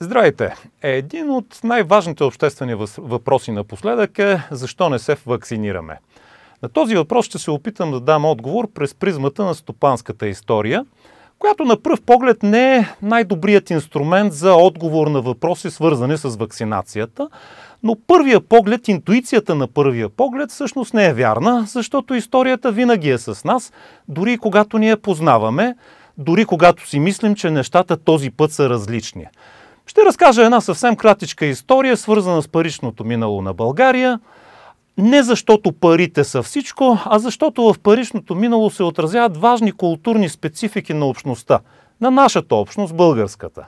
Здравейте! Един от най-важните обществени въпроси напоследък е защо не се вакцинираме. На този въпрос ще се опитам да дам отговор през призмата на стопанската история, която на пръв поглед не е най-добрият инструмент за отговор на въпроси, свързани с вакцинацията, но първия поглед, интуицията на първия поглед всъщност не е вярна, защото историята винаги е с нас, дори когато ние познаваме, дори когато си мислим, че нещата този път са различни. Ще разкажа една съвсем кратичка история, свързана с паричното минало на България. Не защото парите са всичко, а защото в паричното минало се отразяват важни културни специфики на общността, на нашата общност, българската.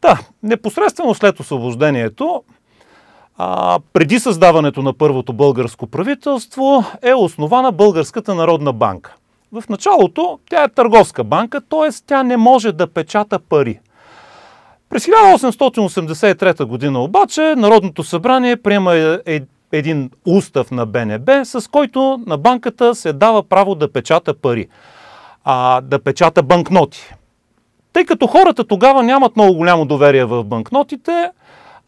Та, непосредствено след освобождението, а, преди създаването на първото българско правителство, е основана Българската народна банка. В началото тя е търговска банка, т.е. тя не може да печата пари – през 1883 г. обаче Народното събрание приема е, е, един устав на БНБ, с който на банката се дава право да печата пари, а да печата банкноти. Тъй като хората тогава нямат много голямо доверие в банкнотите,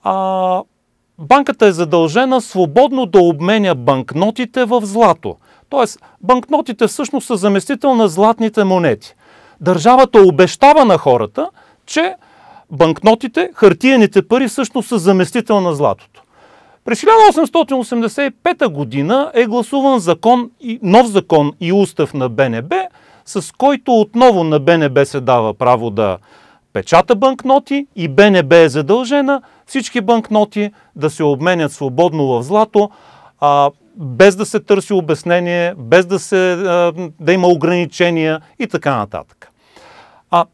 а, банката е задължена свободно да обменя банкнотите в злато. Тоест, банкнотите всъщност са заместител на златните монети. Държавата обещава на хората, че банкнотите, хартиените пари всъщност са заместител на златото. През 1885 година е гласуван закон, нов закон и устав на БНБ, с който отново на БНБ се дава право да печата банкноти и БНБ е задължена всички банкноти да се обменят свободно в злато, а, без да се търси обяснение, без да, се, а, да има ограничения и така нататък. А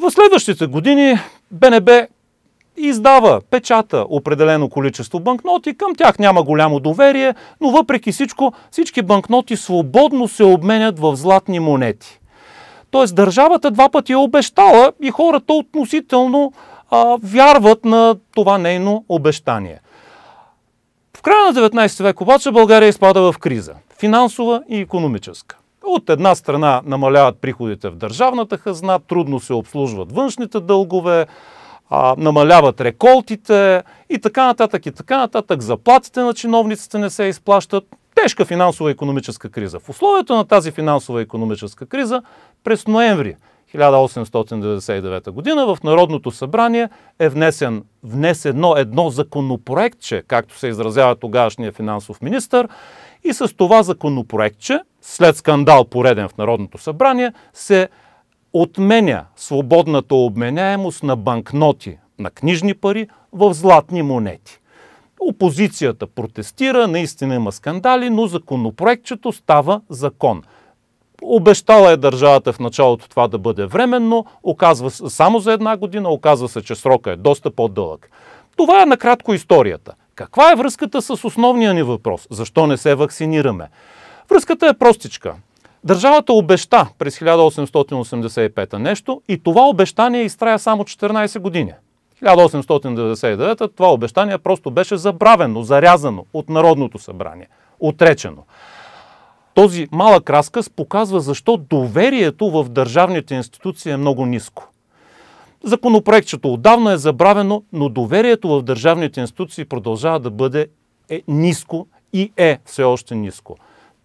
в следващите години БНБ издава, печата определено количество банкноти, към тях няма голямо доверие, но въпреки всичко всички банкноти свободно се обменят в златни монети. Тоест държавата два пъти е обещала и хората относително а, вярват на това нейно обещание. В края на 19 век обаче България изпада в криза финансова и економическа. От една страна намаляват приходите в държавната хазна, трудно се обслужват външните дългове, а, намаляват реколтите и така нататък и така нататък. Заплатите на чиновниците не се изплащат. Тежка финансова и економическа криза. В условията на тази финансова и економическа криза през ноември 1899 година в Народното събрание е внесен, внесено едно законопроектче, както се изразява тогавашния финансов министр, и с това законопроектче, след скандал пореден в Народното събрание, се отменя свободната обменяемост на банкноти, на книжни пари в златни монети. Опозицията протестира, наистина има скандали, но законопроектчето става закон – Обещала е държавата в началото това да бъде временно, оказва се, само за една година, оказва се, че срока е доста по-дълъг. Това е накратко историята. Каква е връзката с основния ни въпрос? Защо не се вакцинираме? Връзката е простичка. Държавата обеща през 1885 нещо и това обещание изтрая само 14 години. 1899 това обещание просто беше забравено, зарязано от Народното събрание, отречено. Този малък разказ показва защо доверието в държавните институции е много ниско. Законопроектчето отдавна е забравено, но доверието в държавните институции продължава да бъде е ниско и е все още ниско.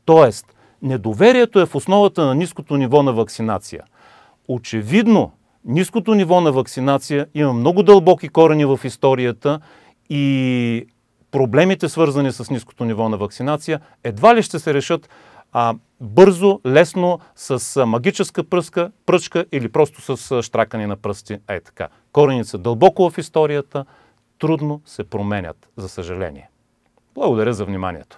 Тоест, недоверието е в основата на ниското ниво на вакцинация. Очевидно, ниското ниво на вакцинация има много дълбоки корени в историята и проблемите, свързани с ниското ниво на вакцинация, едва ли ще се решат а, бързо, лесно, с магическа пръска, пръчка или просто с штракане на пръсти. Ей така. Кореница са дълбоко в историята, трудно се променят, за съжаление. Благодаря за вниманието.